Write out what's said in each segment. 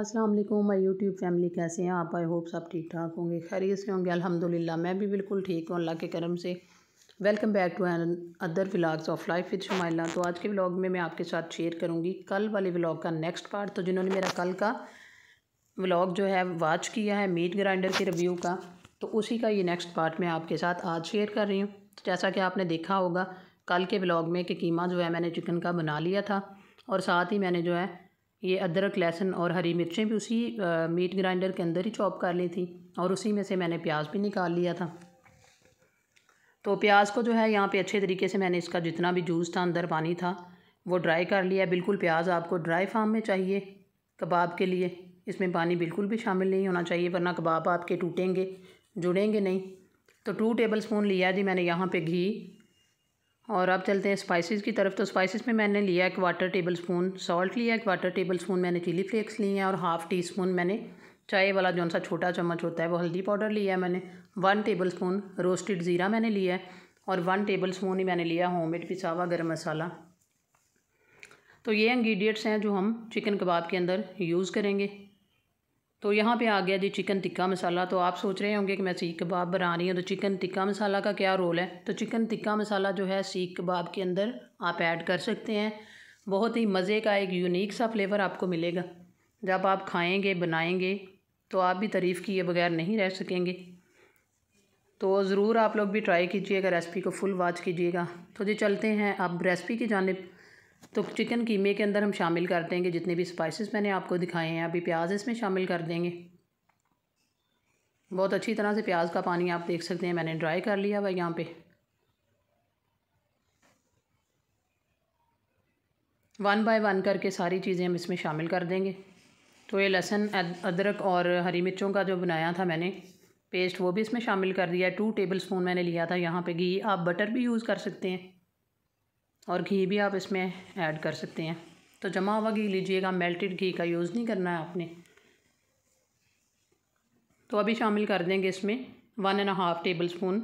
अस्सलाम वालेकुम my YouTube family कैसे हैं आप आई होप सब ठीक ठाक होंगे खैरियत से होंगे अल्हम्दुलिल्लाह मैं भी बिल्कुल ठीक हूँ अल्लाह के करम से welcome back to another vlogs of life with Shumaila तो आज के व्लॉग में मैं आपके साथ शेयर करूँगी कल वाले व्लॉग का नेक्स्ट पार्ट तो जिन्होंने मेरा कल का व्लाग जो है वॉच किया है मीट ग्राइंडर के रिव्यू का तो उसी का ये नेक्स्ट पार्ट मैं आपके साथ आज शेयर कर रही हूँ तो जैसा कि आपने देखा होगा कल के ब्लॉग में कि कीमा जो है मैंने चिकन का बना लिया था और साथ ही मैंने जो है ये अदरक लहसुन और हरी मिर्चें भी उसी मीट ग्राइंडर के अंदर ही चॉप कर ली थी और उसी में से मैंने प्याज भी निकाल लिया था तो प्याज को जो है यहाँ पे अच्छे तरीके से मैंने इसका जितना भी जूस था अंदर पानी था वो ड्राई कर लिया बिल्कुल प्याज आपको ड्राई फार्म में चाहिए कबाब के लिए इसमें पानी बिल्कुल भी शामिल नहीं होना चाहिए वरना कबाब आपके टूटेंगे जुड़ेंगे नहीं तो टू टेबल स्पून लिया जी मैंने यहाँ पर घी और अब चलते हैं स्पाइसेस की तरफ तो स्पाइसेस में मैंने लिया एक वाटर टेबल स्पून सॉल्ट लिया एक वाटर टेबल स्पून मैंने चिली फ्लेक्स लिए हैं और हाफ़ टी स्पून मैंने चाय वाला जो सा छोटा चम्मच होता है वो हल्दी पाउडर लिया है मैंने वन टेबल स्पून रोस्टेड ज़ीरा मैंने लिया है और वन टेबल स्पून ही मैंने लिया होम मेड पिसावा गर्म मसाला तो ये इंग्रीडियंट्स हैं जो हम चिकन कबाब के अंदर यूज़ करेंगे तो यहाँ पे आ गया जी चिकन टिक्का मसाला तो आप सोच रहे होंगे कि मैं सीख कबाब बना रही हूँ तो चिकन टिक्का मसाला का क्या रोल है तो चिकन टिक्का मसाला जो है सीख कबाब के अंदर आप ऐड कर सकते हैं बहुत ही मज़े का एक यूनिक सा फ्लेवर आपको मिलेगा जब आप खाएँगे बनाएँगे तो आप भी तारीफ़ किए बगैर नहीं रह सकेंगे तो ज़रूर आप लोग भी ट्राई कीजिएगा रेसिपी को फुल वॉच कीजिएगा तो जी चलते हैं आप रेसिपी की जानब तो चिकन कीमे के अंदर हम शामिल कर देंगे जितने भी स्पाइसेस मैंने आपको दिखाए हैं अभी प्याज इसमें शामिल कर देंगे बहुत अच्छी तरह से प्याज का पानी आप देख सकते हैं मैंने ड्राई कर लिया हुआ यहाँ पे वन बाय वन करके सारी चीज़ें हम इसमें शामिल कर देंगे तो ये लहसुन अदरक और हरी मिर्चों का जो बनाया था मैंने पेस्ट वो भी इसमें शामिल कर दिया टू टेबल स्पून मैंने लिया था यहाँ पे घी आप बटर भी यूज़ कर सकते हैं और घी भी आप इसमें ऐड कर सकते हैं तो जमा हुआ घी लीजिएगा मेल्टेड घी का यूज़ नहीं करना है आपने तो अभी शामिल कर देंगे इसमें one and half tablespoon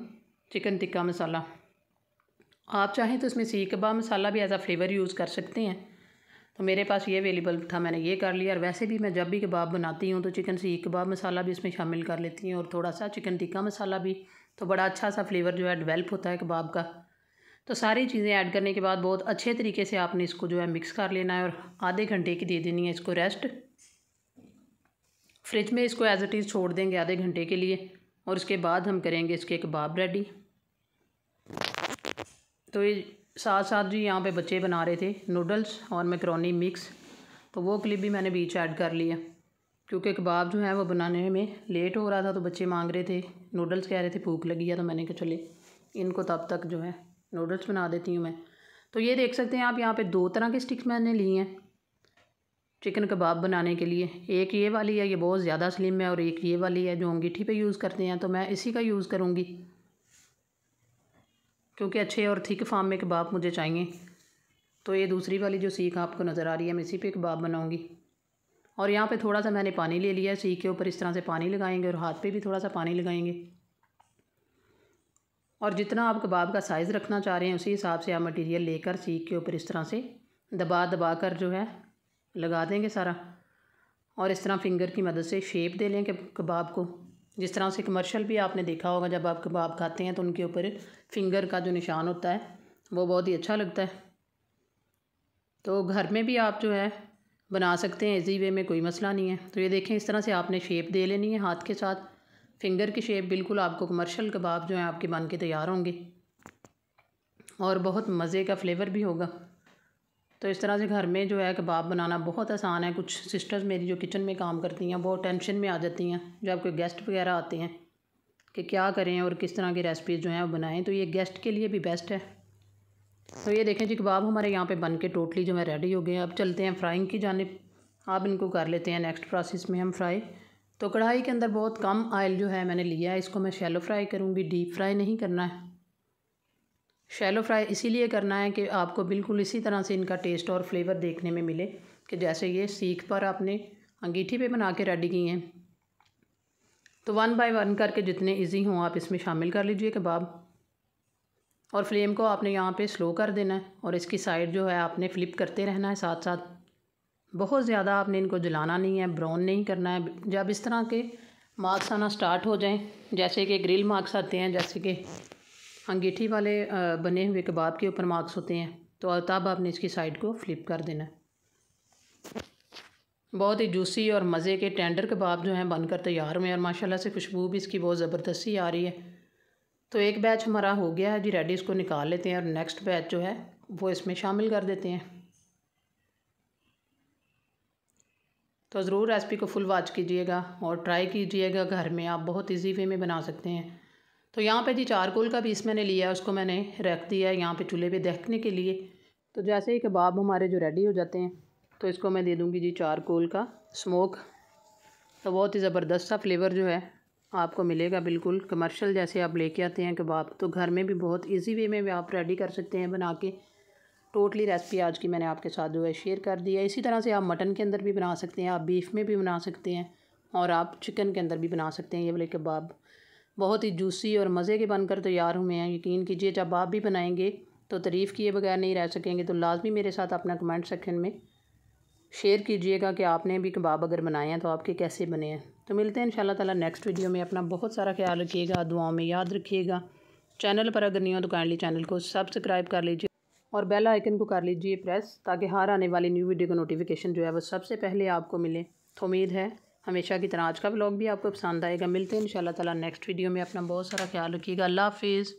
chicken tikka masala आप चाहें तो इसमें सीख कबाब मसाला भी एज आ फ्लेवर यूज़ कर सकते हैं तो मेरे पास ये अवेलेबल था मैंने ये कर लिया और वैसे भी मैं जब भी कबाब बनाती हूँ तो चिकन सीख कबाब मसाला भी इसमें शामिल कर लेती हूँ और थोड़ा सा चिकन टिक्का मसाला भी तो बड़ा अच्छा सा फ्लेवर जो है डिवेल्प होता है कबाब का तो सारी चीज़ें ऐड करने के बाद बहुत अच्छे तरीके से आपने इसको जो है मिक्स कर लेना है और आधे घंटे की दे देनी है इसको रेस्ट फ्रिज में इसको एज इट इज़ छोड़ देंगे आधे घंटे के लिए और उसके बाद हम करेंगे इसके कबाब रेडी तो ये साथ साथ जी यहाँ पे बच्चे बना रहे थे नूडल्स और मैक्रोनी मिक्स तो वो क्लिप भी मैंने बीच ऐड कर लिया क्योंकि कबाब जो है वो बनाने में लेट हो रहा था तो बच्चे मांग रहे थे नूडल्स कह रहे थे भूख लगी है तो मैंने कहा चले इनको तब तक जो है नूडल्स बना देती हूँ मैं तो ये देख सकते हैं आप यहाँ पे दो तरह के स्टिक्स मैंने लिए हैं चिकन कबाब बनाने के लिए एक ये वाली है ये बहुत ज़्यादा स्लिम है और एक ये वाली है जो अंगीठी पे यूज़ करते हैं तो मैं इसी का यूज़ करूँगी क्योंकि अच्छे और थिक फार्म में कबाब मुझे चाहिए तो ये दूसरी वाली जो सीख आपको नज़र आ रही है मैं इसी पर कबाब बनाऊँगी और यहाँ पर थोड़ा सा मैंने पानी ले लिया है सीख के ऊपर इस तरह से पानी लगाएँगे और हाथ पर भी थोड़ा सा पानी लगाएँगे और जितना आप कबाब का साइज़ रखना चाह रहे हैं उसी हिसाब से आप मटेरियल लेकर सीख के ऊपर इस तरह से दबा दबा कर जो है लगा देंगे सारा और इस तरह फिंगर की मदद से शेप दे लेंगे कबाब को जिस तरह से कमर्शल भी आपने देखा होगा जब आप कबाब खाते हैं तो उनके ऊपर फिंगर का जो निशान होता है वो बहुत ही अच्छा लगता है तो घर में भी आप जो है बना सकते हैं इजी वे में कोई मसला नहीं है तो ये देखें इस तरह से आपने शेप दे लेनी है हाथ के साथ फिंगर की शेप बिल्कुल आपको कमर्शियल कबाब जो है आपके बन के तैयार होंगे और बहुत मज़े का फ्लेवर भी होगा तो इस तरह से घर में जो है कबाब बनाना बहुत आसान है कुछ सिस्टर्स मेरी जो किचन में काम करती हैं बहुत टेंशन में आ जाती हैं जब कोई गेस्ट वगैरह आते हैं कि क्या करें और किस तरह की रेसिपीज़ जो हैं वो बनाएं तो ये गेस्ट के लिए भी बेस्ट है तो ये देखें जी कबाब हमारे यहाँ पे बन के टोटली जो है रेडी हो गए अब चलते हैं फ्राइंग की जानब आप इनको कर लेते हैं नेक्स्ट प्रोसेस में हम फ्राई तो कढ़ाई के अंदर बहुत कम ऑयल जो है मैंने लिया है इसको मैं शैलो फ्राई करूँगी डीप फ्राई नहीं करना है शैलो फ्राई इसीलिए करना है कि आपको बिल्कुल इसी तरह से इनका टेस्ट और फ्लेवर देखने में मिले कि जैसे ये सीख पर आपने अंगीठी पे बना के रेडी की हैं तो वन बाय वन करके जितने इजी हों आप इसमें शामिल कर लीजिए कबाब और फ्लेम को आपने यहाँ पे स्लो कर देना है और इसकी साइड जो है आपने फ़्लिप करते रहना है साथ साथ बहुत ज़्यादा आपने इनको जलाना नहीं है ब्राउन नहीं करना है जब इस तरह के मार्क्स आना स्टार्ट हो जाएं जैसे कि ग्रिल मार्क्स आते हैं जैसे कि अंगीठी वाले बने हुए कबाब के ऊपर मार्क्स होते हैं तो तब आपने इसकी साइड को फ्लिप कर देना है बहुत ही जूसी और मज़े के टेंडर कबाब जो हैं बनकर तैयार हुए हैं और माशाल्लाह से खुशबू भी इसकी बहुत ज़बरदस्ती आ रही है तो एक बैच हमारा हो गया है जी रेडी इसको निकाल लेते हैं और नेक्स्ट बैच जो है वो इसमें शामिल कर देते हैं तो ज़रूर रेसिपी को फुल वॉच कीजिएगा और ट्राई कीजिएगा घर में आप बहुत इजी वे में बना सकते हैं तो यहाँ पे जी चारकोल का पीस मैंने लिया है उसको मैंने रख दिया है यहाँ पे चूल्हे पे देखने के लिए तो जैसे ही कबाब हमारे जो रेडी हो जाते हैं तो इसको मैं दे दूँगी जी चारकोल का स्मोक तो बहुत ही ज़बरदस्त सा फ्लेवर जो है आपको मिलेगा बिल्कुल कमर्शल जैसे आप लेके आते हैं कबाब तो घर में भी बहुत ईजी वे में भी आप रेडी कर सकते हैं बना के टोटली रेसिपी आज की मैंने आपके साथ जो है शेयर कर दी है इसी तरह से आप मटन के अंदर भी बना सकते हैं आप बीफ में भी बना सकते हैं और आप चिकन के अंदर भी बना सकते हैं ये वाले कबाब बहुत ही जूसी और मज़े के बनकर तैयार हुए हैं यकीन कीजिए जब आप भी बनाएंगे तो तारीफ़ किए बगैर नहीं रह सकेंगे तो लाजमी मेरे साथ अपना कमेंट सेक्शन में शेयर कीजिएगा कि आपने भी कबाब अगर बनाए हैं तो आपके कैसे बने हैं तो मिलते हैं इन शाला ताला नेक्स्ट वीडियो में अपना बहुत सारा ख्याल रखिएगा दुआओं में याद रखिएगा चैनल पर अगर नहीं हो तो काइंडली चैनल को सब्सक्राइब कर लीजिए और बेल आइकन को कर लीजिए प्रेस ताकि हर आने वाली न्यू वीडियो का नोटिफिकेशन जो है वो सबसे पहले आपको मिले तो उम्मीद है हमेशा की तरह आज का ब्लॉग भी आपको पसंद आएगा मिलते हैं इन ताला नेक्स्ट वीडियो में अपना बहुत सारा ख्याल रखिएगा अल्लाह हाफिज़